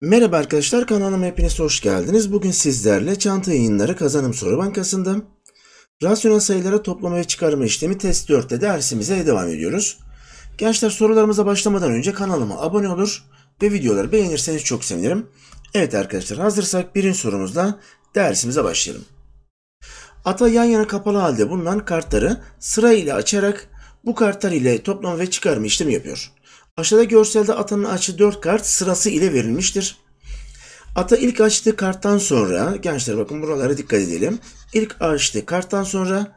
Merhaba arkadaşlar kanalıma hepiniz hoş geldiniz. Bugün sizlerle çanta yayınları kazanım soru bankasında rasyonel sayılara toplama ve çıkarma işlemi test 4'te dersimize devam ediyoruz. Gençler sorularımıza başlamadan önce kanalıma abone olur ve videoları beğenirseniz çok sevinirim. Evet arkadaşlar hazırsak birinci sorumuzla dersimize başlayalım. Ata yan yana kapalı halde bulunan kartları sırayla açarak bu kartlar ile toplama ve çıkarma işlemi yapıyor. Aşağıda görselde atanın açtığı 4 kart sırası ile verilmiştir. Ata ilk açtığı karttan sonra, gençler bakın buralara dikkat edelim. İlk açtığı karttan sonra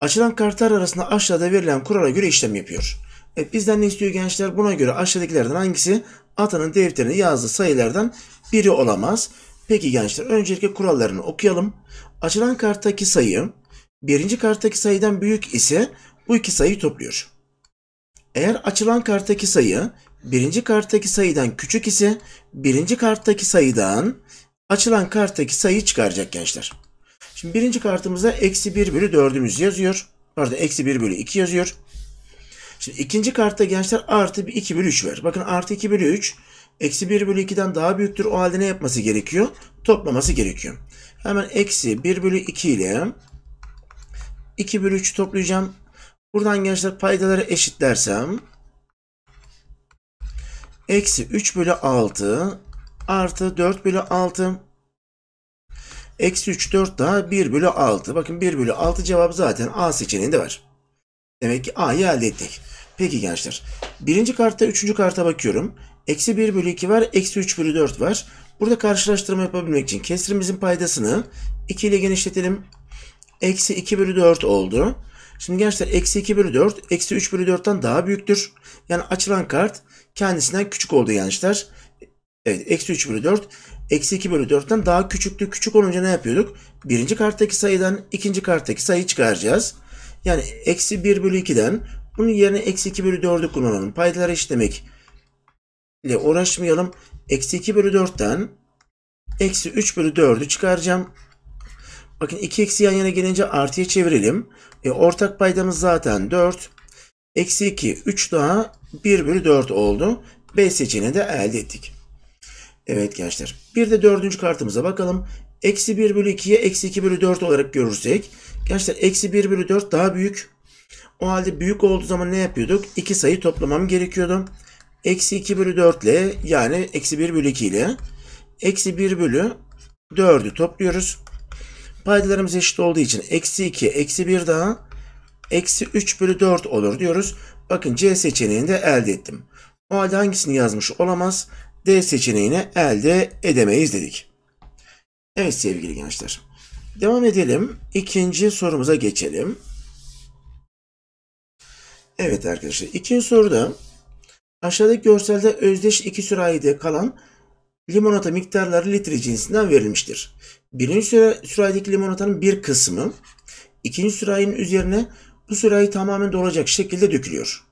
açılan kartlar arasında aşağıda verilen kurala göre işlem yapıyor. Evet, bizden ne istiyor gençler? Buna göre aşağıdakilerden hangisi atanın defterine yazdığı sayılardan biri olamaz. Peki gençler öncelikle kurallarını okuyalım. Açılan karttaki sayı birinci karttaki sayıdan büyük ise bu iki sayıyı topluyor. Eğer açılan karttaki sayı birinci karttaki sayıdan küçük ise birinci karttaki sayıdan açılan karttaki sayıyı çıkaracak gençler. Şimdi birinci kartımızda eksi 1 bölü 4'ümüz yazıyor. Pardon eksi 1 bölü 2 yazıyor. Şimdi ikinci kartta gençler artı 2 bölü 3 ver. Bakın artı 2 bölü 3 eksi 1 bölü 2'den daha büyüktür. O halde ne yapması gerekiyor? Toplaması gerekiyor. Hemen eksi 1 bölü 2 ile 2 bölü 3'ü toplayacağım. Buradan gençler paydaları eşitlersem eksi 3 bölü 6 artı 4 bölü 6 eksi 3 4 daha 1 bölü 6. Bakın 1 bölü 6 cevap zaten A seçeneğinde var. Demek ki A'yı elde ettik. Peki gençler. Birinci kartta üçüncü karta bakıyorum. Eksi 1 bölü 2 var. Eksi 3 bölü 4 var. Burada karşılaştırma yapabilmek için kesrimizin paydasını 2 ile genişletelim. Eksi 2 bölü 4 oldu. Şimdi gençler eksi 2 bölü 4 eksi 3 bölü 4'ten daha büyüktür. Yani açılan kart kendisinden küçük oldu gençler. Evet eksi 3 bölü 4 eksi 2 bölü 4'ten daha küçüktü. Küçük olunca ne yapıyorduk? Birinci karttaki sayıdan ikinci karttaki sayıyı çıkaracağız. Yani eksi 1 bölü 2'den bunun yerine eksi 2 bölü 4'ü kullanalım. Paydaları işlemek ile uğraşmayalım. Eksi 2 bölü 4'ten eksi 3 bölü 4'ü çıkaracağım. Bakın 2 eksi yan yana gelince artıya çevirelim. E, ortak paydamız zaten 4. Eksi 2, 3 daha 1 bölü 4 oldu. B seçeneği de elde ettik. Evet gençler. Bir de dördüncü kartımıza bakalım. Eksi 1 bölü 2'ye eksi 2 bölü 4 olarak görürsek. Gençler eksi 1 bölü 4 daha büyük. O halde büyük olduğu zaman ne yapıyorduk? İki sayı toplamam gerekiyordu. Eksi 2 bölü 4 ile yani eksi 1 bölü 2 ile eksi 1 bölü 4'ü topluyoruz. Paydalarımız eşit olduğu için eksi 2 eksi 1 daha eksi 3 bölü 4 olur diyoruz. Bakın C seçeneğini de elde ettim. O halde hangisini yazmış olamaz? D seçeneğini elde edemeyiz dedik. Evet sevgili gençler. Devam edelim. İkinci sorumuza geçelim. Evet arkadaşlar. İkinci soruda Aşağıdaki görselde özdeş iki sürahide kalan limonata miktarları litre cinsinden verilmiştir. Birinci süre, sürahideki limonatanın bir kısmı ikinci sürahinin üzerine bu sürahi tamamen dolacak şekilde dökülüyor.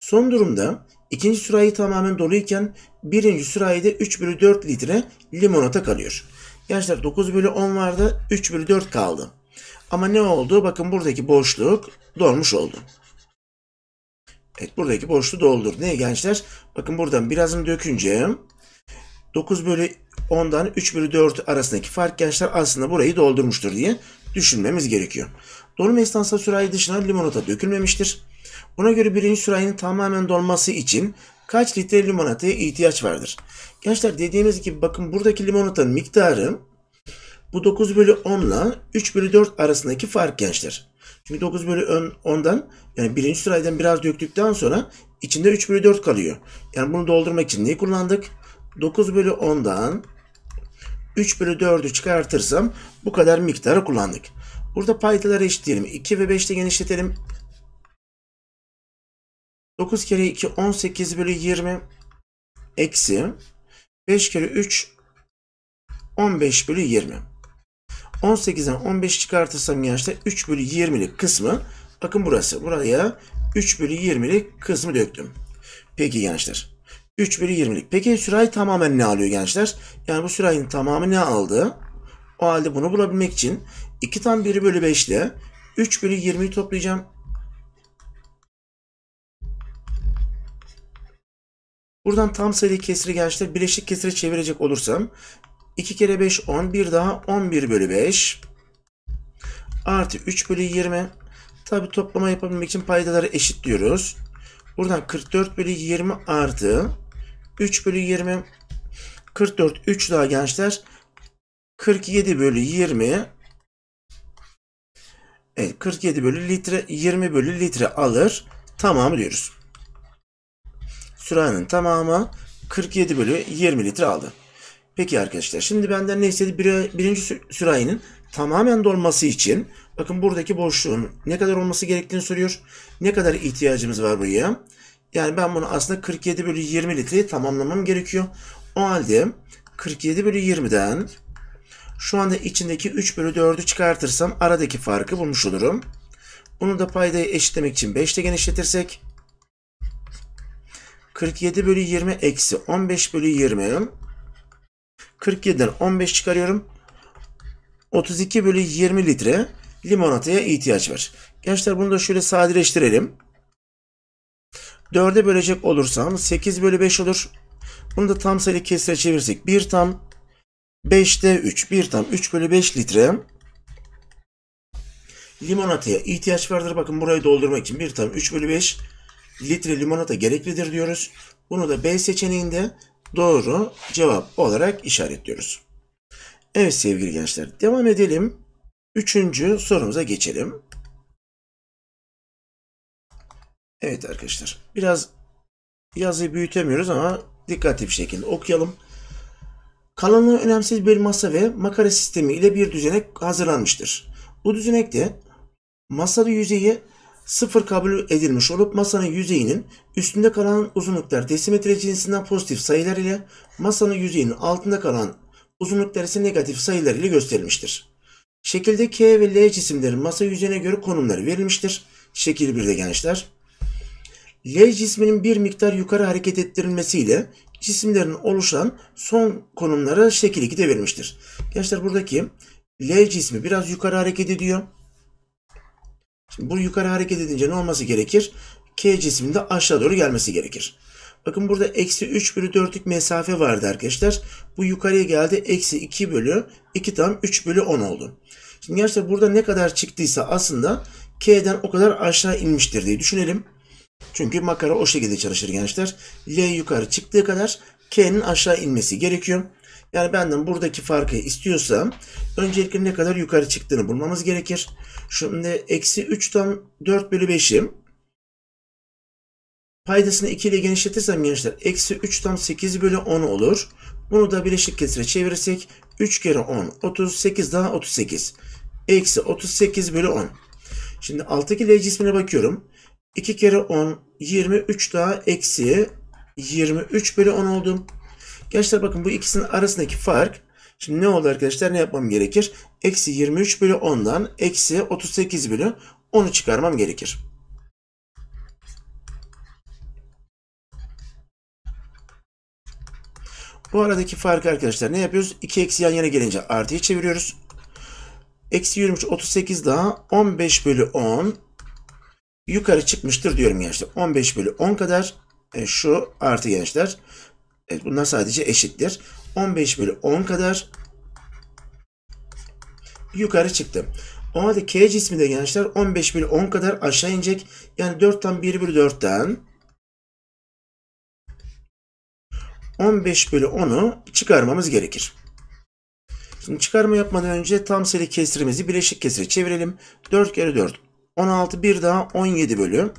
Son durumda ikinci sürahi tamamen doluyken birinci sürahide 3 bölü 4 litre limonata kalıyor. Gençler 9 bölü 10 vardı 3 bölü 4 kaldı. Ama ne oldu? Bakın buradaki boşluk dolmuş oldu. Evet buradaki boşluğu doldur. Ne gençler? Bakın buradan birazını dökünce 9 bölü 10'dan 3 bölü 4 arasındaki fark gençler aslında burayı doldurmuştur diye düşünmemiz gerekiyor. Dolma esnasında sürahi dışına limonata dökülmemiştir. Buna göre birinci sürahinin tamamen dolması için kaç litre limonataya ihtiyaç vardır? Gençler dediğimiz gibi bakın buradaki limonatanın miktarı bu 9 bölü 10 ile 3 bölü 4 arasındaki fark gençler. Çünkü 9 bölü 10'dan yani birinci sıraydan biraz döktükten sonra içinde 3 bölü 4 kalıyor. Yani bunu doldurmak için neyi kullandık? 9 bölü 10'dan 3 bölü 4'ü çıkartırsam bu kadar miktarı kullandık. Burada paydaları eşitleyelim. 2 ve 5 ile genişletelim. 9 kere 2 18 bölü 20 eksi 5 kere 3 15 bölü 20. 18'den 15 çıkartırsam gençler 3 bölü 20'lik kısmı bakın burası. Buraya 3 bölü 20'lik kısmı döktüm. Peki gençler. 3 bölü 20'lik. Peki sürahi tamamen ne alıyor gençler? Yani bu sürahinin tamamı ne aldı? O halde bunu bulabilmek için 2 tam 1 bölü 5 ile 3 bölü 20'yi toplayacağım. Buradan tam sayılı kesiri gençler bileşik kesire çevirecek olursam 2 kere 5 10. Bir daha 11 bölü 5. Artı 3 bölü 20. Tabi toplama yapabilmek için paydaları eşitliyoruz. Buradan 44 bölü 20 artı 3 bölü 20. 44 3 daha gençler. 47 bölü 20. Evet 47 bölü litre 20 bölü litre alır. tamamı diyoruz. Sürenin tamamı 47 bölü 20 litre aldı. Peki arkadaşlar şimdi benden ne istedi? Bir, birinci sürahinin tamamen dolması için bakın buradaki boşluğun ne kadar olması gerektiğini soruyor. Ne kadar ihtiyacımız var buraya? Yani ben bunu aslında 47 bölü 20 litreyi tamamlamam gerekiyor. O halde 47 bölü 20'den şu anda içindeki 3 bölü 4'ü çıkartırsam aradaki farkı bulmuş olurum. Bunu da paydayı eşitlemek için 5 ile genişletirsek 47 bölü 20 eksi 15 bölü 20 47'den 15 çıkarıyorum. 32 bölü 20 litre limonataya ihtiyaç var. Gençler bunu da şöyle sadeleştirelim. 4'e bölecek olursam 8 bölü 5 olur. Bunu da tam sayılı kesire çevirsek 1 tam 5'te 3. 1 tam 3 bölü 5 litre limonataya ihtiyaç vardır. Bakın burayı doldurmak için 1 tam 3 bölü 5 litre limonata gereklidir diyoruz. Bunu da B seçeneğinde doğru cevap olarak işaretliyoruz. Evet sevgili gençler devam edelim. Üçüncü sorumuza geçelim. Evet arkadaşlar biraz yazıyı büyütemiyoruz ama dikkatli bir şekilde okuyalım. Kalınlığı önemsiz bir masa ve makara sistemi ile bir düzenek hazırlanmıştır. Bu düzenekte masanın yüzeyi sıfır kabul edilmiş olup masanın yüzeyinin üstünde kalan uzunluklar desimetre cinsinden pozitif sayılar ile masanın yüzeyinin altında kalan uzunluklar ise negatif sayılar ile gösterilmiştir. Şekilde K ve L cisimlerin masa yüzeyine göre konumları verilmiştir. Şekil 1'de gençler. L cisminin bir miktar yukarı hareket ettirilmesiyle cisimlerin oluşan son konumları şekil 2'de verilmiştir. Gençler buradaki L cismi biraz yukarı hareket ediyor. Şimdi bu yukarı hareket edince ne olması gerekir? K cisminde aşağı doğru gelmesi gerekir. Bakın burada eksi 3 bölü 4'lük mesafe vardı arkadaşlar. Bu yukarıya geldi. Eksi 2 bölü 2 tam 3 bölü 10 oldu. Şimdi gerçekten burada ne kadar çıktıysa aslında K'den o kadar aşağı inmiştir diye düşünelim. Çünkü makara o şekilde çalışır gençler. L yukarı çıktığı kadar K'nin aşağı inmesi gerekiyor. Yani benden buradaki farkı istiyorsam öncelikle ne kadar yukarı çıktığını bulmamız gerekir. Şimdi eksi 3'ten 4 bölü 5'im. Paydasını 2 ile genişletirsem gençler eksi 3 tam 8 bölü 10 olur. Bunu da bileşik kesire çevirirsek 3 kere 10 38 daha 38. Eksi 38 bölü 10. Şimdi alttaki L cismine bakıyorum. 2 kere 10 23 daha eksi 23 bölü 10 oldum. Gençler bakın bu ikisinin arasındaki fark şimdi ne olur arkadaşlar ne yapmam gerekir? Eksi 23 bölü 10'dan eksi 38 bölü 10'u çıkarmam gerekir. Bu aradaki fark arkadaşlar ne yapıyoruz? 2 eksi yan yana gelince artıyı çeviriyoruz. Eksi 23 38 daha 15 bölü 10 yukarı çıkmıştır diyorum gençler. 15 bölü 10 kadar e, şu artı gençler. Evet bunlar sadece eşittir. 15 bölü 10 kadar yukarı çıktı. O halde K cismi de gençler 15 bölü 10 kadar aşağı inecek. Yani tam 1 bölü 4'ten 15 bölü 10'u çıkarmamız gerekir. Şimdi çıkarma yapmadan önce tam sayılı kesirimizi bileşik kesire çevirelim. 4 kere 4 16 bir daha 17 bölü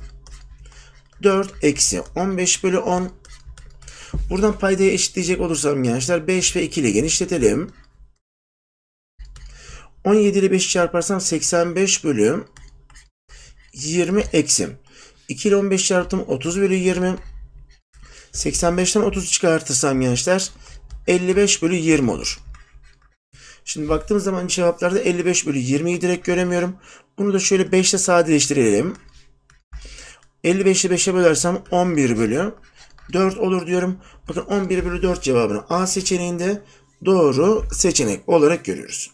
4 eksi 15 bölü 10 Buradan paydayı eşitleyecek olursam gençler 5 ve 2 ile genişletelim. 17 ile 5 çarparsam 85 bölü 20 eksim. 2 ile 15 çarptım 30 bölü 20. 85'ten 30 çıkartırsam gençler 55 bölü 20 olur. Şimdi baktığımız zaman cevaplarda 55 bölü 20'yi direkt göremiyorum. Bunu da şöyle 5 ile sadeleştirelim. 55'i 5'e bölersem 11 bölü 4 olur diyorum. Bakın 11 bölü 4 cevabını A seçeneğinde doğru seçenek olarak görüyoruz.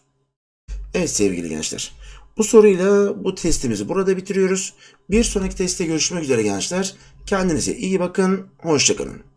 Evet sevgili gençler. Bu soruyla bu testimizi burada bitiriyoruz. Bir sonraki testte görüşmek üzere gençler. Kendinize iyi bakın. Hoşçakalın.